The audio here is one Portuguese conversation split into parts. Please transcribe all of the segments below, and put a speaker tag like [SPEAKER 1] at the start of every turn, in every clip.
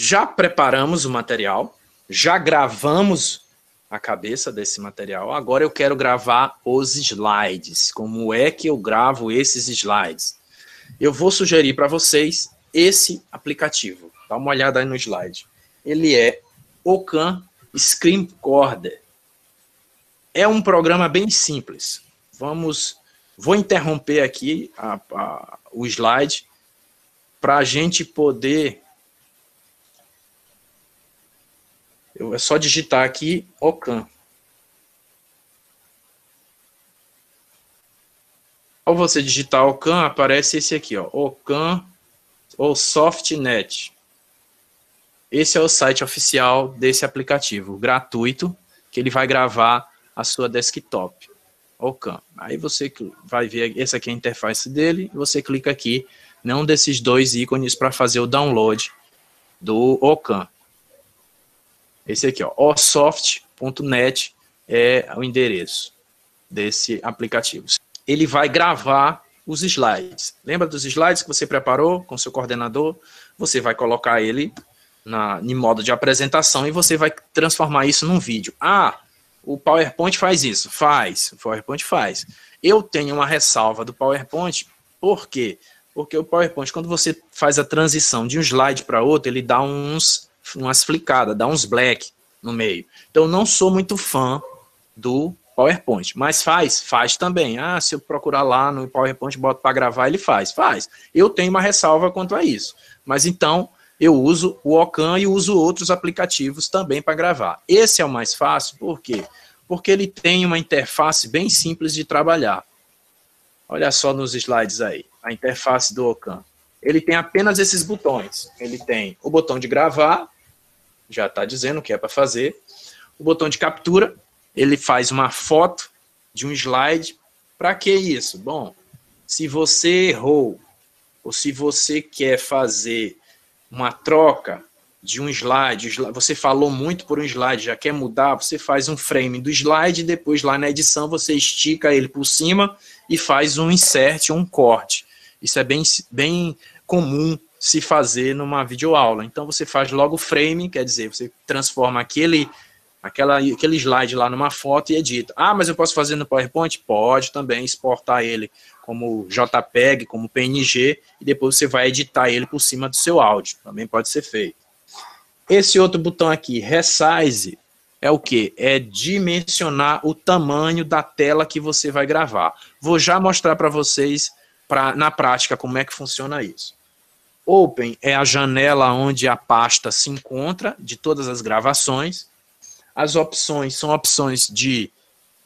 [SPEAKER 1] já preparamos o material, já gravamos a cabeça desse material. Agora eu quero gravar os slides. Como é que eu gravo esses slides? Eu vou sugerir para vocês esse aplicativo. Dá uma olhada aí no slide. Ele é Ocan Screencorder. É um programa bem simples. Vamos, vou interromper aqui a, a, o slide para a gente poder é só digitar aqui OCAN. Ao você digitar OCAN, aparece esse aqui, ó, OCAN ou SoftNet. Esse é o site oficial desse aplicativo, gratuito, que ele vai gravar a sua desktop. OCAN. Aí você vai ver, essa aqui é a interface dele, você clica aqui, num desses dois ícones para fazer o download do OCAN. Esse aqui, ó, osoft.net é o endereço desse aplicativo. Ele vai gravar os slides. Lembra dos slides que você preparou com seu coordenador? Você vai colocar ele na, em modo de apresentação e você vai transformar isso num vídeo. Ah, o PowerPoint faz isso. Faz, o PowerPoint faz. Eu tenho uma ressalva do PowerPoint, por quê? Porque o PowerPoint, quando você faz a transição de um slide para outro, ele dá uns umas flicadas, dá uns black no meio. Então, não sou muito fã do PowerPoint, mas faz, faz também. Ah, se eu procurar lá no PowerPoint, boto para gravar, ele faz, faz. Eu tenho uma ressalva quanto a isso. Mas então, eu uso o Ocan e uso outros aplicativos também para gravar. Esse é o mais fácil, por quê? Porque ele tem uma interface bem simples de trabalhar. Olha só nos slides aí, a interface do Ocan. Ele tem apenas esses botões. Ele tem o botão de gravar, já está dizendo o que é para fazer. O botão de captura, ele faz uma foto de um slide. Para que isso? Bom, se você errou ou se você quer fazer uma troca de um slide, você falou muito por um slide, já quer mudar, você faz um frame do slide, depois lá na edição você estica ele por cima e faz um insert, um corte. Isso é bem, bem comum se fazer numa videoaula. Então você faz logo o frame, quer dizer, você transforma aquele aquela, aquele slide lá numa foto e edita. Ah, mas eu posso fazer no PowerPoint? Pode também exportar ele como JPEG, como PNG, e depois você vai editar ele por cima do seu áudio. Também pode ser feito. Esse outro botão aqui, Resize, é o que? É dimensionar o tamanho da tela que você vai gravar. Vou já mostrar para vocês pra, na prática como é que funciona isso. Open é a janela onde a pasta se encontra de todas as gravações. As opções são opções de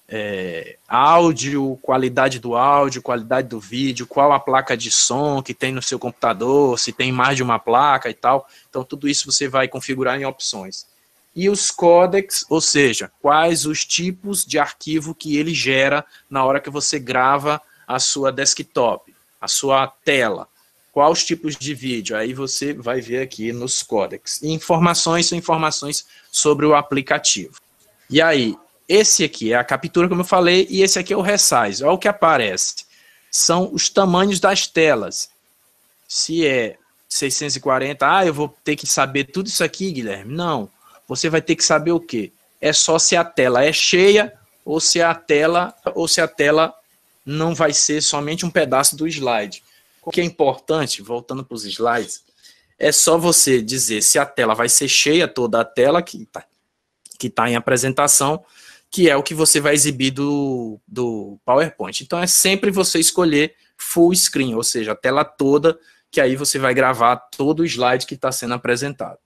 [SPEAKER 1] é, áudio, qualidade do áudio, qualidade do vídeo, qual a placa de som que tem no seu computador, se tem mais de uma placa e tal. Então, tudo isso você vai configurar em opções. E os codecs, ou seja, quais os tipos de arquivo que ele gera na hora que você grava a sua desktop, a sua tela quais tipos de vídeo. Aí você vai ver aqui nos códecs. Informações são informações sobre o aplicativo. E aí, esse aqui é a captura, como eu falei, e esse aqui é o resize. Olha o que aparece. São os tamanhos das telas. Se é 640, ah, eu vou ter que saber tudo isso aqui, Guilherme. Não. Você vai ter que saber o quê? É só se a tela é cheia ou se a tela ou se a tela não vai ser somente um pedaço do slide. O que é importante, voltando para os slides, é só você dizer se a tela vai ser cheia, toda a tela que está que tá em apresentação, que é o que você vai exibir do, do PowerPoint. Então é sempre você escolher full screen, ou seja, a tela toda, que aí você vai gravar todo o slide que está sendo apresentado.